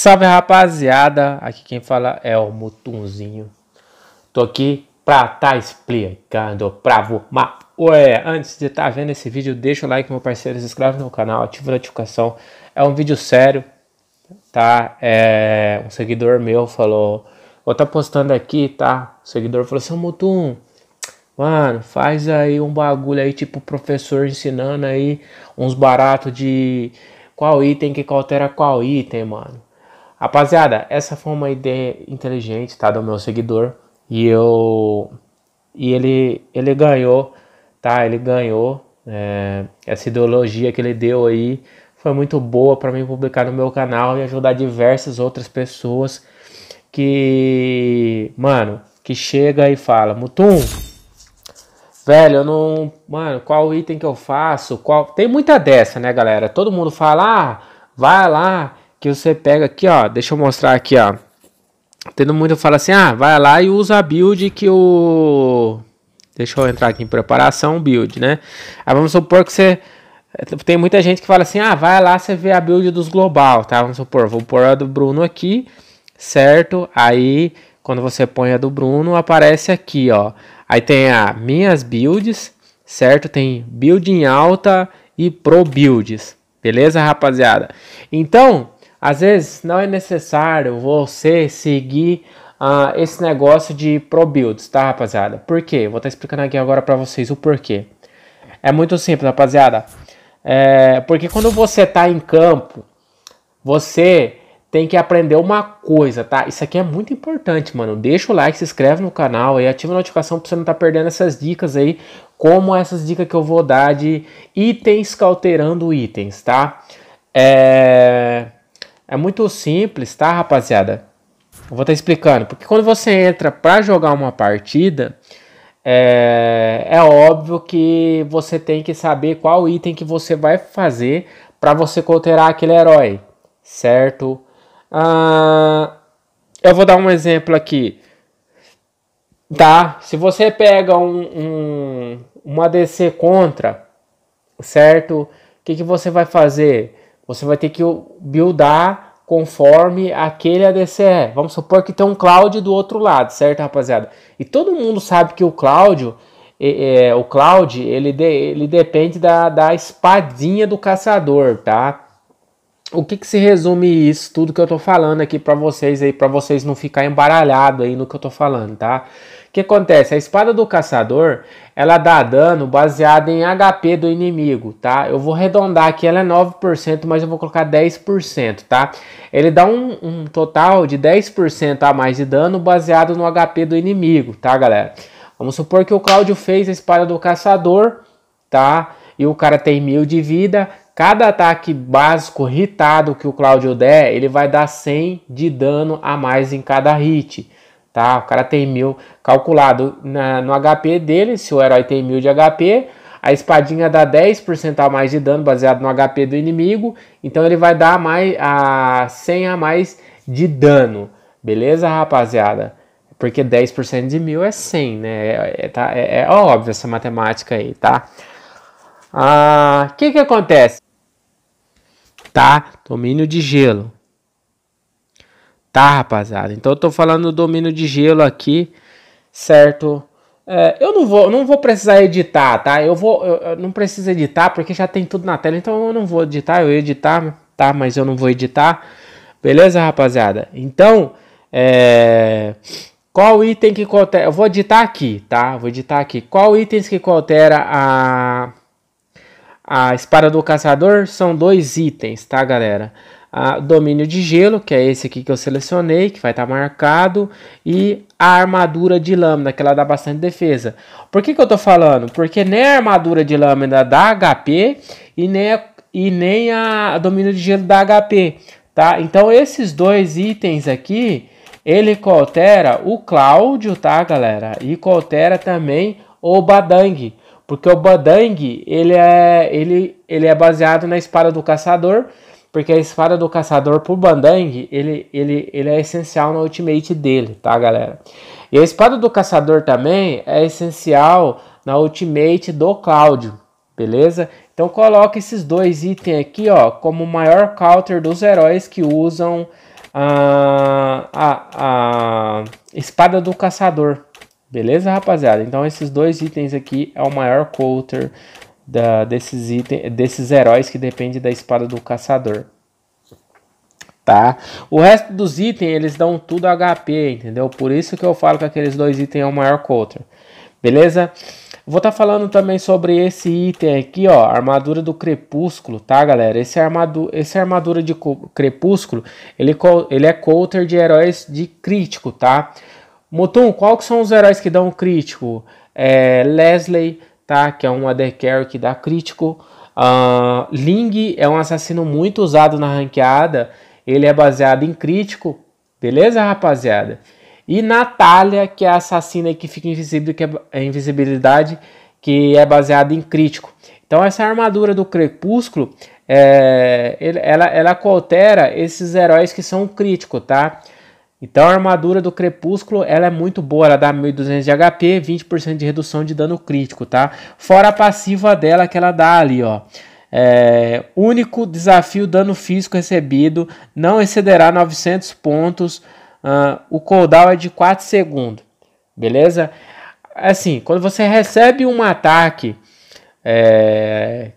Salve rapaziada, aqui quem fala é o Mutunzinho. Tô aqui pra tá explicando pra uma. Ué, antes de tá vendo esse vídeo, deixa o like, meu parceiro, se inscreve no canal, ativa a notificação. É um vídeo sério, tá? É, um seguidor meu falou, vou tá postando aqui, tá? O seguidor falou, seu assim, Mutum, mano, faz aí um bagulho aí, tipo professor ensinando aí uns baratos de qual item que altera qual item, mano. Rapaziada, essa foi uma ideia inteligente, tá? Do meu seguidor. E eu. E ele, ele ganhou, tá? Ele ganhou. É... essa ideologia que ele deu aí foi muito boa para mim publicar no meu canal e ajudar diversas outras pessoas que, mano, que chega e fala, Mutum, velho, eu não, mano, qual item que eu faço? Qual? Tem muita dessa, né, galera? Todo mundo fala, ah, vai lá, que você pega aqui, ó, deixa eu mostrar aqui, ó. Todo mundo fala assim, ah, vai lá e usa a build que o... Deixa eu entrar aqui em preparação, build, né? Aí vamos supor que você... Tem muita gente que fala assim, ah, vai lá, você vê a build dos global, tá? Vamos supor, vou pôr a do Bruno aqui, certo? Aí, quando você põe a do Bruno, aparece aqui, ó. Aí tem a minhas builds, certo? Tem build em alta e pro builds, beleza, rapaziada? Então, às vezes não é necessário você seguir uh, esse negócio de pro tá, rapaziada? Por quê? Vou estar tá explicando aqui agora para vocês o porquê. É muito simples, rapaziada. É, porque quando você tá em campo, você tem que aprender uma coisa, tá? Isso aqui é muito importante, mano. Deixa o like, se inscreve no canal e ativa a notificação para você não estar tá perdendo essas dicas aí, como essas dicas que eu vou dar de itens alterando itens, tá? É... É muito simples, tá, rapaziada? Eu vou estar tá explicando. Porque quando você entra para jogar uma partida, é, é óbvio que você tem que saber qual item que você vai fazer para você counterar aquele herói, certo? Ah, eu vou dar um exemplo aqui. Tá? Se você pega um, um uma DC contra, certo? O que, que você vai fazer? Você vai ter que buildar conforme aquele ADCE. Vamos supor que tem um Cláudio do outro lado, certo, rapaziada? E todo mundo sabe que o Cláudio, é, é, o Cláudio, ele, de, ele depende da, da espadinha do caçador, tá? O que, que se resume isso, tudo que eu tô falando aqui para vocês aí, para vocês não ficarem embaralhados aí no que eu tô falando, tá? O que acontece? A espada do caçador, ela dá dano baseado em HP do inimigo, tá? Eu vou arredondar aqui, ela é 9%, mas eu vou colocar 10%, tá? Ele dá um, um total de 10% a mais de dano baseado no HP do inimigo, tá, galera? Vamos supor que o Cláudio fez a espada do caçador, tá? E o cara tem mil de vida. Cada ataque básico hitado que o Cláudio der, ele vai dar 100 de dano a mais em cada hit tá? O cara tem mil calculado na, no HP dele, se o herói tem mil de HP, a espadinha dá 10% a mais de dano baseado no HP do inimigo, então ele vai dar mais a 100 a mais de dano, beleza, rapaziada? Porque 10% de mil é 100, né? É, é, tá, é, é óbvio essa matemática aí, tá? O ah, que que acontece? Tá? Domínio de gelo tá, rapaziada? Então eu tô falando do domínio de gelo aqui, certo? É, eu não vou, não vou precisar editar, tá? Eu vou, eu, eu não preciso editar porque já tem tudo na tela, então eu não vou editar, eu ia editar, tá? Mas eu não vou editar, beleza, rapaziada? Então, é... Qual item que altera? Eu vou editar aqui, tá? Vou editar aqui. Qual itens que altera a a espada do caçador? São dois itens, tá, galera? a domínio de gelo, que é esse aqui que eu selecionei, que vai estar tá marcado, e a armadura de lâmina, que ela dá bastante defesa. Por que, que eu estou falando? Porque nem a armadura de lâmina dá HP e nem e nem a domínio de gelo dá HP, tá? Então esses dois itens aqui, ele coltera o Cláudio, tá, galera? E coltera também o Badang. Porque o Badang, ele é, ele, ele é baseado na espada do caçador, porque a espada do caçador pro Bandang, ele, ele, ele é essencial no ultimate dele, tá, galera? E a espada do caçador também é essencial na ultimate do Cláudio, beleza? Então coloca esses dois itens aqui, ó, como o maior counter dos heróis que usam a, a, a espada do caçador, beleza, rapaziada? Então esses dois itens aqui é o maior counter da, desses, item, desses heróis que depende da espada do caçador. Tá? O resto dos itens, eles dão tudo HP, entendeu? Por isso que eu falo que aqueles dois itens é o maior contra. Beleza? Vou estar tá falando também sobre esse item aqui, ó, armadura do crepúsculo, tá, galera? Esse armadu esse armadura de crepúsculo, ele, ele é counter de heróis de crítico, tá? Mutum, qual que são os heróis que dão crítico? É, Leslie, tá? que é um undercarry que dá crítico. Uh, Ling é um assassino muito usado na ranqueada. Ele é baseado em crítico. Beleza, rapaziada? E Natália, que é a assassina que fica invisível, que é, é invisibilidade, que é baseada em crítico. Então essa armadura do Crepúsculo, é, ela, ela altera esses heróis que são críticos, tá? Então a armadura do Crepúsculo ela é muito boa, ela dá 1200 de HP, 20% de redução de dano crítico, tá? Fora a passiva dela que ela dá ali, ó. É, único desafio dano físico recebido não excederá 900 pontos. Uh, o cooldown é de 4 segundos, beleza? Assim, quando você recebe um ataque é,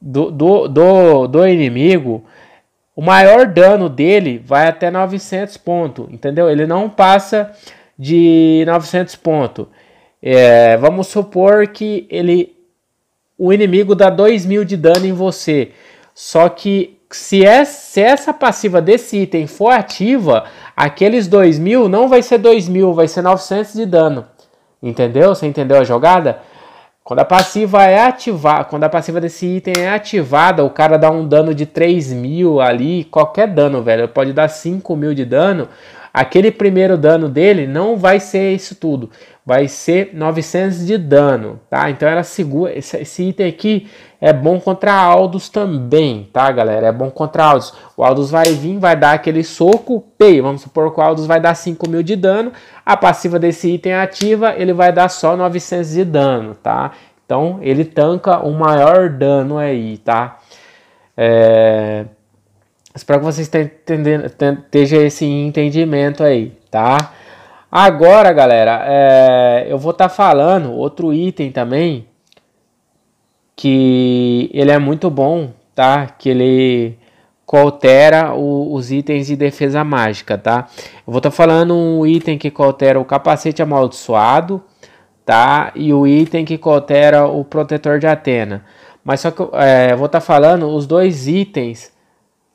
do, do, do, do inimigo, o maior dano dele vai até 900 pontos, entendeu? Ele não passa de 900 pontos. É, vamos supor que ele, o inimigo dá 2000 de dano em você. Só que se, é, se essa passiva desse item for ativa, aqueles 2000 não vai ser 2000, vai ser 900 de dano. Entendeu? Você entendeu a jogada? Quando a passiva é ativada, quando a passiva desse item é ativada, o cara dá um dano de 3 mil ali, qualquer dano, velho. Pode dar 5 mil de dano aquele primeiro dano dele não vai ser isso tudo, vai ser 900 de dano, tá? Então ela segura, esse, esse item aqui é bom contra Aldos também, tá galera? É bom contra Aldos. o Aldos vai vir, vai dar aquele soco, pei, vamos supor que o Aldos vai dar 5 mil de dano, a passiva desse item ativa, ele vai dar só 900 de dano, tá? Então ele tanca o maior dano aí, tá? É... Espero que vocês tenham esse entendimento aí, tá? Agora, galera, é, eu vou estar tá falando outro item também que ele é muito bom, tá? Que ele coltera os itens de defesa mágica, tá? Eu vou estar tá falando um item que coltera o capacete amaldiçoado, tá? E o item que coltera o protetor de Atena. Mas só que é, eu vou estar tá falando os dois itens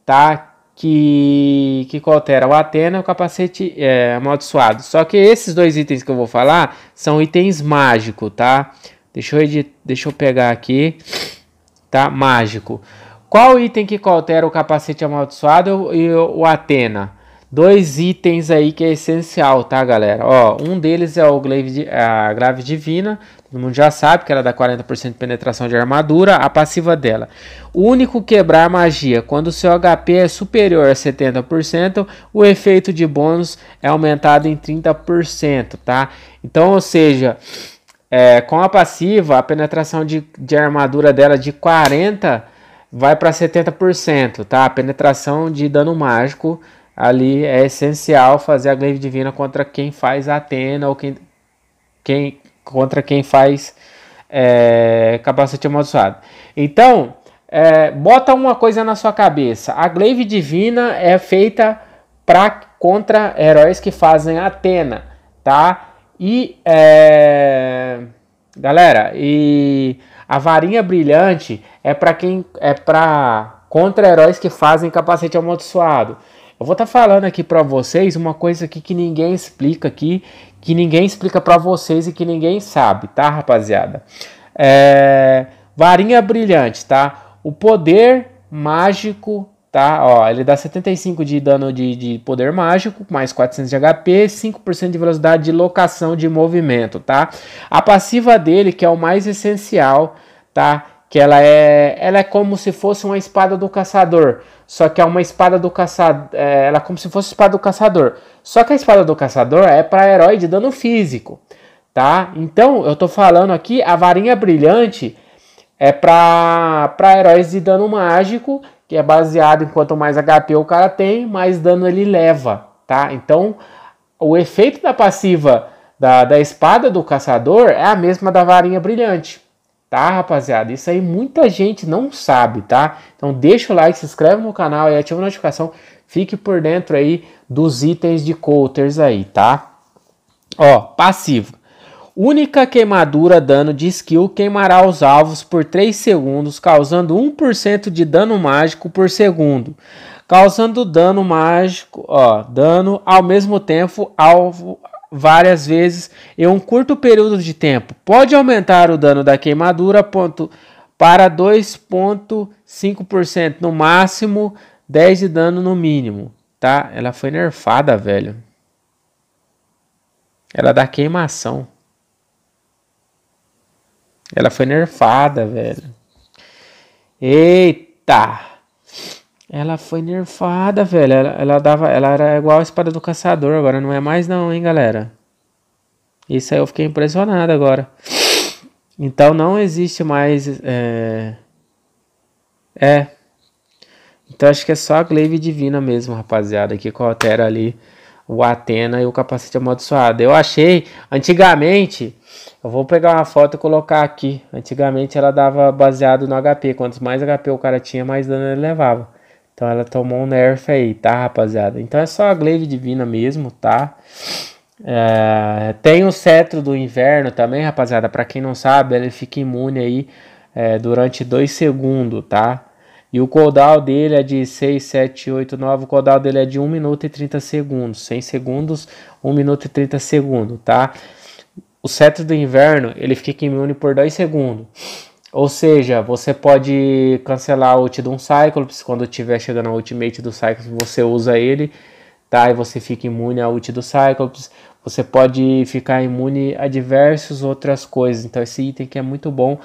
tá? Que, que altera o Atena e o capacete é, amaldiçoado. Só que esses dois itens que eu vou falar são itens mágicos, tá? Deixa eu, deixa eu pegar aqui, tá? Mágico. Qual item que altera o capacete amaldiçoado e o, o Atena? dois itens aí que é essencial, tá, galera? Ó, um deles é o glaive, a grave divina, todo mundo já sabe que ela dá 40% de penetração de armadura, a passiva dela. O único quebrar magia, quando o seu HP é superior a 70%, o efeito de bônus é aumentado em 30%, tá? Então, ou seja, é, com a passiva, a penetração de, de armadura dela de 40% vai para 70%, tá? A penetração de dano mágico ali é essencial fazer a glaive divina contra quem faz Atena ou quem, quem contra quem faz é, capacete amaldiçoado. Então, é, bota uma coisa na sua cabeça. A glaive divina é feita para contra heróis que fazem Atena, tá? E é, galera, e a varinha brilhante é para quem é para contra heróis que fazem capacete amaldiçoado. Eu vou estar tá falando aqui para vocês uma coisa aqui que ninguém explica aqui, que ninguém explica para vocês e que ninguém sabe, tá, rapaziada? É... Varinha brilhante, tá? O poder mágico, tá? Ó, ele dá 75 de dano de, de poder mágico, mais 400 de HP, 5% de velocidade de locação de movimento, tá? A passiva dele, que é o mais essencial, tá? que ela é, ela é como se fosse uma espada do caçador, só que é uma espada do caçador, é, ela é como se fosse espada do caçador, só que a espada do caçador é para herói de dano físico, tá? Então eu tô falando aqui a varinha brilhante é para para heróis de dano mágico, que é baseado em quanto mais HP o cara tem, mais dano ele leva, tá? Então o efeito da passiva da, da espada do caçador é a mesma da varinha brilhante. Tá, rapaziada? Isso aí muita gente não sabe, tá? Então deixa o like, se inscreve no canal e ativa a notificação. Fique por dentro aí dos itens de coulters aí, tá? Ó, passivo. Única queimadura dano de skill queimará os alvos por 3 segundos, causando 1% de dano mágico por segundo. Causando dano mágico, ó, dano ao mesmo tempo alvo várias vezes em um curto período de tempo. Pode aumentar o dano da queimadura ponto, para 2,5% no máximo, 10 de dano no mínimo. Tá? Ela foi nerfada, velho. Ela dá queimação. Ela foi nerfada, velho. Eita! Ela foi nerfada, velho. Ela, ela, dava, ela era igual a espada do caçador, agora não é mais não, hein, galera. Isso aí eu fiquei impressionado agora. Então não existe mais. É. é. Então acho que é só a Glaive Divina mesmo, rapaziada, que altera ali o Atena e o capacete amaldiçoado. Eu achei, antigamente, eu vou pegar uma foto e colocar aqui. Antigamente ela dava baseado no HP. Quanto mais HP o cara tinha, mais dano ele levava. Então ela tomou um nerf aí, tá, rapaziada? Então é só a Glaive Divina mesmo, tá? É, tem o Cetro do Inverno também, rapaziada. Para quem não sabe, ele fica imune aí é, durante 2 segundos, tá? E o cooldown dele é de 6, 7, 8, 9. O cooldown dele é de 1 minuto e 30 segundos. 100 segundos, 1 minuto e 30 segundos, tá? O Cetro do Inverno, ele fica imune por 2 segundos. Ou seja, você pode cancelar a ult de um Cyclops, quando tiver chegando a ultimate do Cyclops você usa ele, tá? E você fica imune à ult do Cyclops. Você pode ficar imune a diversas outras coisas. Então esse item que é muito bom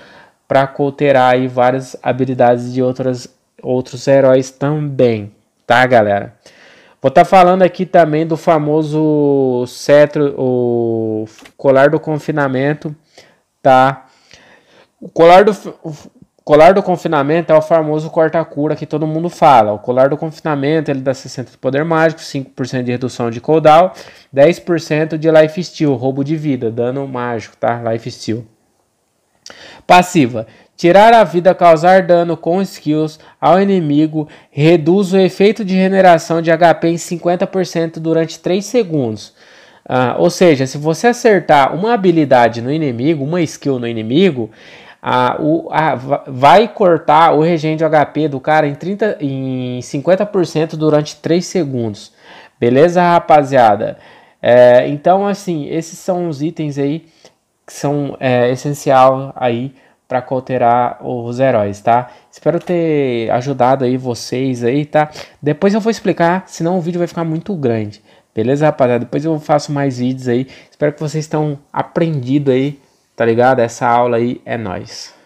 para colterar aí várias habilidades de outras, outros heróis também, tá galera? Vou estar tá falando aqui também do famoso cetro, o colar do confinamento, tá? O colar do, o colar do confinamento é o famoso corta-cura que todo mundo fala. O colar do confinamento ele dá 60% de poder mágico, 5% de redução de cooldown, 10% de life steal, roubo de vida, dano mágico, tá? Life steal. Passiva. Tirar a vida, causar dano com skills ao inimigo, reduz o efeito de regeneração de HP em 50% durante 3 segundos. Ah, ou seja, se você acertar uma habilidade no inimigo, uma skill no inimigo, a, o, a, vai cortar o regente HP do cara em, 30, em 50% durante 3 segundos. Beleza, rapaziada? É, então, assim, esses são os itens aí que são é, essencial aí para alterar os heróis, tá? Espero ter ajudado aí vocês aí, tá? Depois eu vou explicar, senão o vídeo vai ficar muito grande. Beleza, rapaziada? Depois eu faço mais vídeos aí. Espero que vocês tenham aprendido aí Tá ligado? Essa aula aí é nós.